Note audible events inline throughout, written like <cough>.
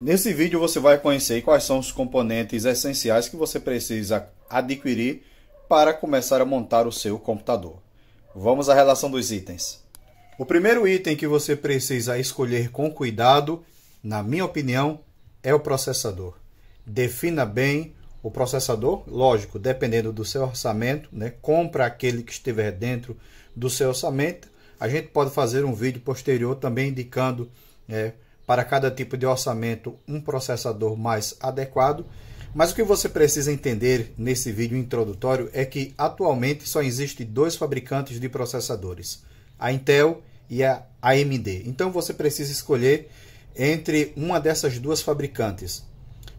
Nesse vídeo você vai conhecer quais são os componentes essenciais que você precisa adquirir para começar a montar o seu computador. Vamos à relação dos itens. O primeiro item que você precisa escolher com cuidado, na minha opinião, é o processador. Defina bem o processador, lógico, dependendo do seu orçamento, né? compra aquele que estiver dentro do seu orçamento. A gente pode fazer um vídeo posterior também indicando é, para cada tipo de orçamento um processador mais adequado. Mas o que você precisa entender nesse vídeo introdutório é que atualmente só existem dois fabricantes de processadores, a Intel e a AMD. Então você precisa escolher entre uma dessas duas fabricantes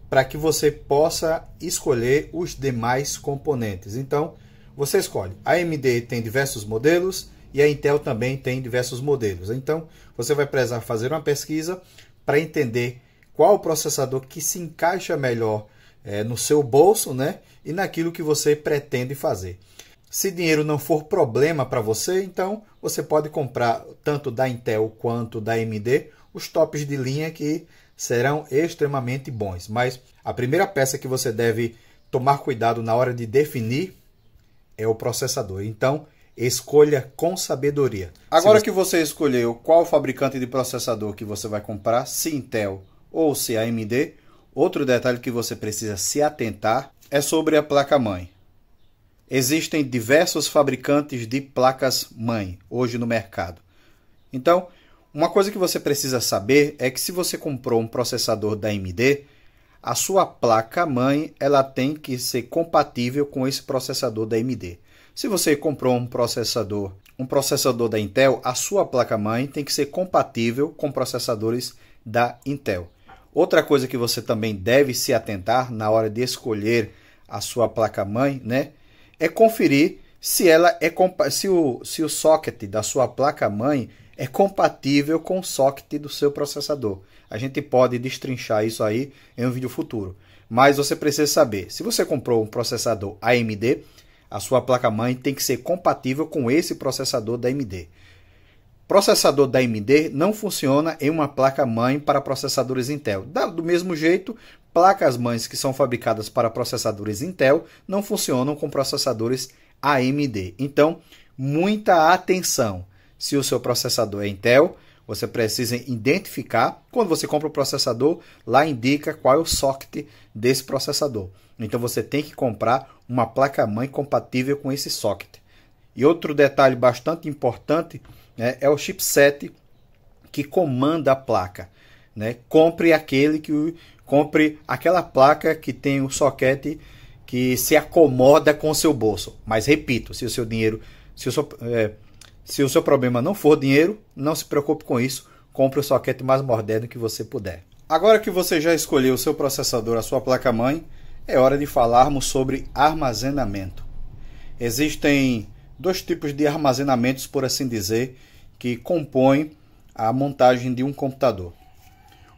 para que você possa escolher os demais componentes. Então você escolhe. A AMD tem diversos modelos, e a Intel também tem diversos modelos. Então, você vai precisar fazer uma pesquisa para entender qual o processador que se encaixa melhor é, no seu bolso né, e naquilo que você pretende fazer. Se dinheiro não for problema para você, então você pode comprar tanto da Intel quanto da AMD os tops de linha que serão extremamente bons. Mas a primeira peça que você deve tomar cuidado na hora de definir é o processador. Então, Escolha com sabedoria. Agora você... que você escolheu qual fabricante de processador que você vai comprar, se Intel ou se AMD, outro detalhe que você precisa se atentar é sobre a placa-mãe. Existem diversos fabricantes de placas-mãe hoje no mercado. Então, uma coisa que você precisa saber é que se você comprou um processador da AMD, a sua placa mãe ela tem que ser compatível com esse processador da AMD. Se você comprou um processador, um processador da Intel, a sua placa mãe tem que ser compatível com processadores da Intel. Outra coisa que você também deve se atentar na hora de escolher a sua placa mãe, né, é conferir se ela é se o, se o socket da sua placa-mãe é compatível com o socket do seu processador. A gente pode destrinchar isso aí em um vídeo futuro. Mas você precisa saber, se você comprou um processador AMD, a sua placa-mãe tem que ser compatível com esse processador da AMD. Processador da AMD não funciona em uma placa-mãe para processadores Intel. Do mesmo jeito, placas-mães que são fabricadas para processadores Intel não funcionam com processadores Intel. AMD. Então, muita atenção. Se o seu processador é Intel, você precisa identificar. Quando você compra o processador, lá indica qual é o socket desse processador. Então você tem que comprar uma placa-mãe compatível com esse socket. E outro detalhe bastante importante né, é o chipset que comanda a placa. Né? Compre aquele que compre aquela placa que tem o socket que se acomoda com o seu bolso. Mas repito, se o seu dinheiro, se o seu, é, se o seu problema não for dinheiro, não se preocupe com isso. Compre o soquete mais moderno que você puder. Agora que você já escolheu o seu processador, a sua placa-mãe, é hora de falarmos sobre armazenamento. Existem dois tipos de armazenamentos, por assim dizer, que compõem a montagem de um computador.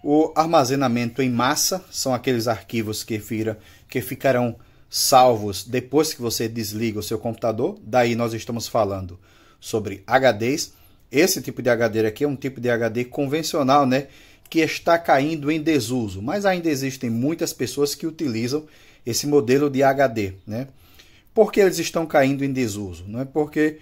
O armazenamento em massa são aqueles arquivos que, vira, que ficarão salvos depois que você desliga o seu computador. Daí nós estamos falando sobre HDs. Esse tipo de HD aqui é um tipo de HD convencional, né? Que está caindo em desuso, mas ainda existem muitas pessoas que utilizam esse modelo de HD, né? Por que eles estão caindo em desuso? Não é porque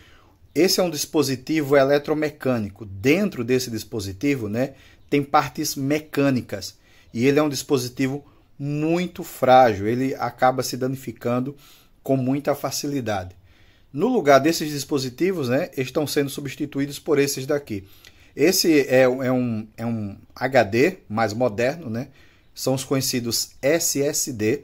esse é um dispositivo eletromecânico. Dentro desse dispositivo, né, tem partes mecânicas e ele é um dispositivo muito frágil, ele acaba se danificando com muita facilidade. No lugar desses dispositivos, né, estão sendo substituídos por esses daqui. Esse é, é, um, é um HD mais moderno, né? são os conhecidos SSD,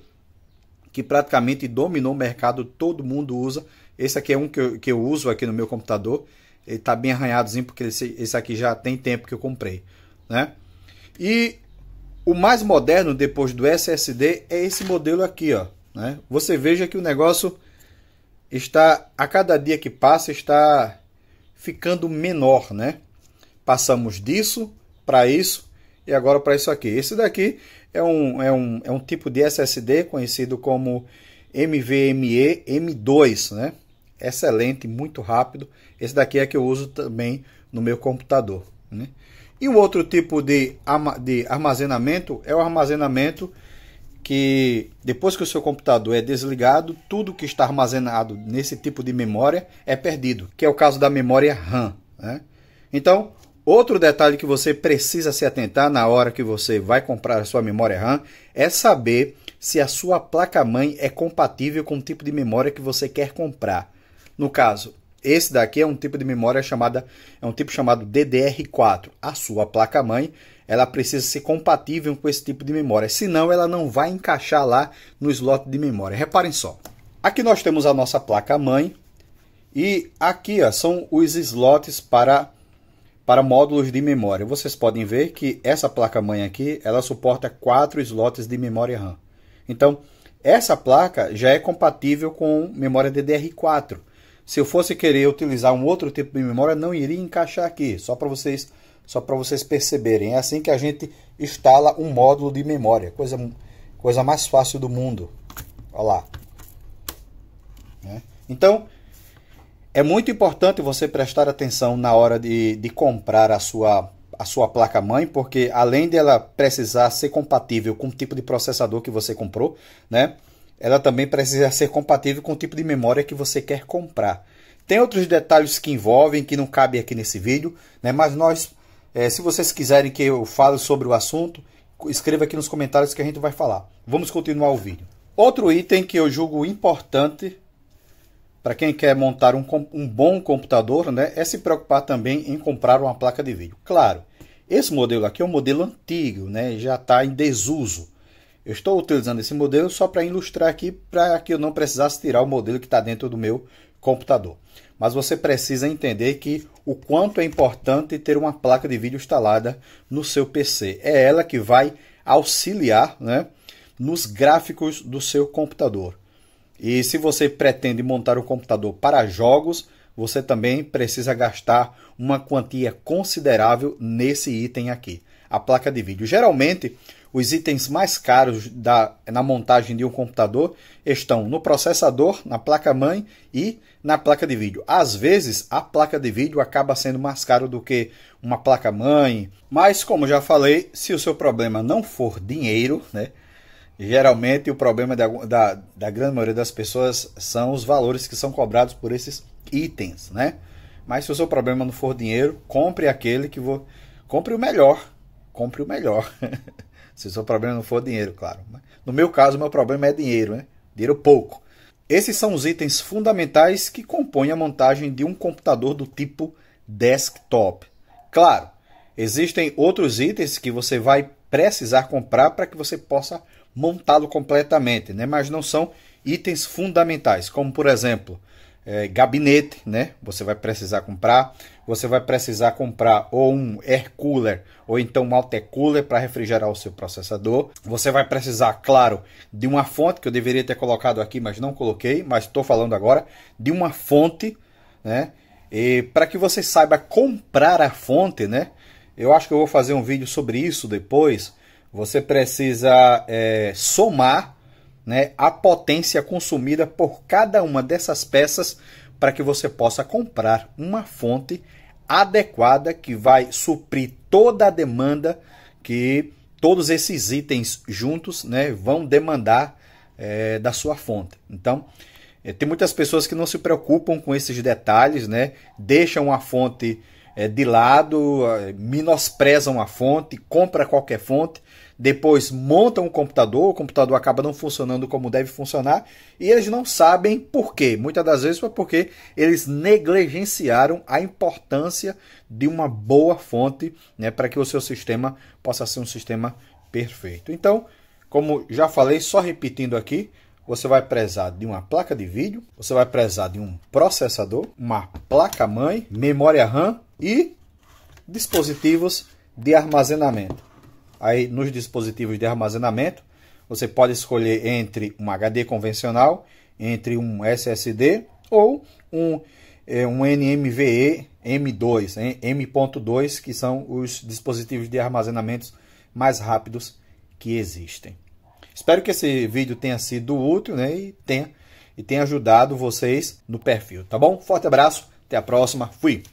que praticamente dominou o mercado, todo mundo usa. Esse aqui é um que eu, que eu uso aqui no meu computador, ele está bem arranhadozinho, porque esse, esse aqui já tem tempo que eu comprei. Né? E o mais moderno depois do SSD é esse modelo aqui, ó. Né? Você veja que o negócio está a cada dia que passa está ficando menor, né? Passamos disso para isso e agora para isso aqui. Esse daqui é um, é, um, é um tipo de SSD conhecido como MVMe M2, né? Excelente, muito rápido. Esse daqui é que eu uso também no meu computador, né? E o outro tipo de, de armazenamento é o armazenamento que depois que o seu computador é desligado, tudo que está armazenado nesse tipo de memória é perdido, que é o caso da memória RAM. Né? Então, outro detalhe que você precisa se atentar na hora que você vai comprar a sua memória RAM é saber se a sua placa-mãe é compatível com o tipo de memória que você quer comprar. No caso, esse daqui é um tipo de memória chamada é um tipo chamado DDR4. A sua placa mãe, ela precisa ser compatível com esse tipo de memória, senão ela não vai encaixar lá no slot de memória. Reparem só. Aqui nós temos a nossa placa mãe e aqui ó, são os slots para para módulos de memória. Vocês podem ver que essa placa mãe aqui, ela suporta quatro slots de memória RAM. Então, essa placa já é compatível com memória DDR4. Se eu fosse querer utilizar um outro tipo de memória, não iria encaixar aqui, só para vocês só para vocês perceberem. É assim que a gente instala um módulo de memória, coisa, coisa mais fácil do mundo. Olha lá. Né? Então, é muito importante você prestar atenção na hora de, de comprar a sua, a sua placa-mãe, porque além dela precisar ser compatível com o tipo de processador que você comprou, né? ela também precisa ser compatível com o tipo de memória que você quer comprar. Tem outros detalhes que envolvem, que não cabe aqui nesse vídeo, né? mas nós, é, se vocês quiserem que eu fale sobre o assunto, escreva aqui nos comentários que a gente vai falar. Vamos continuar o vídeo. Outro item que eu julgo importante para quem quer montar um, um bom computador né, é se preocupar também em comprar uma placa de vídeo. Claro, esse modelo aqui é um modelo antigo, né, já está em desuso. Eu estou utilizando esse modelo só para ilustrar aqui, para que eu não precisasse tirar o modelo que está dentro do meu computador. Mas você precisa entender que o quanto é importante ter uma placa de vídeo instalada no seu PC. É ela que vai auxiliar né, nos gráficos do seu computador. E se você pretende montar o um computador para jogos, você também precisa gastar uma quantia considerável nesse item aqui, a placa de vídeo. Geralmente, os itens mais caros da, na montagem de um computador estão no processador, na placa-mãe e na placa de vídeo. Às vezes, a placa de vídeo acaba sendo mais caro do que uma placa-mãe, mas como já falei, se o seu problema não for dinheiro, né? Geralmente o problema da, da, da grande maioria das pessoas são os valores que são cobrados por esses itens, né? Mas se o seu problema não for dinheiro, compre aquele que vou. Compre o melhor. Compre o melhor. <laughs> Se o seu problema não for dinheiro, claro. Né? No meu caso, o meu problema é dinheiro, né? Dinheiro pouco. Esses são os itens fundamentais que compõem a montagem de um computador do tipo desktop. Claro, existem outros itens que você vai precisar comprar para que você possa montá-lo completamente, né? mas não são itens fundamentais, como por exemplo, é, gabinete, né? Você vai precisar comprar. Você vai precisar comprar ou um air cooler ou então um alter cooler para refrigerar o seu processador. Você vai precisar, claro, de uma fonte que eu deveria ter colocado aqui, mas não coloquei, mas estou falando agora de uma fonte, né? E para que você saiba comprar a fonte, né? Eu acho que eu vou fazer um vídeo sobre isso depois. Você precisa é, somar né, a potência consumida por cada uma dessas peças para que você possa comprar uma fonte adequada que vai suprir toda a demanda que todos esses itens juntos né, vão demandar é, da sua fonte. Então, é, tem muitas pessoas que não se preocupam com esses detalhes, né, deixam a fonte é, de lado, é, menosprezam a fonte, compra qualquer fonte, depois montam um computador, o computador acaba não funcionando como deve funcionar e eles não sabem por quê. Muitas das vezes foi porque eles negligenciaram a importância de uma boa fonte né, para que o seu sistema possa ser um sistema perfeito. Então, como já falei, só repetindo aqui, você vai precisar de uma placa de vídeo, você vai precisar de um processador, uma placa-mãe, memória RAM e dispositivos de armazenamento. Aí nos dispositivos de armazenamento, você pode escolher entre um HD convencional, entre um SSD ou um, é, um NMVE M2, M.2, que são os dispositivos de armazenamento mais rápidos que existem. Espero que esse vídeo tenha sido útil né, e, tenha, e tenha ajudado vocês no perfil, tá bom? Forte abraço, até a próxima, fui!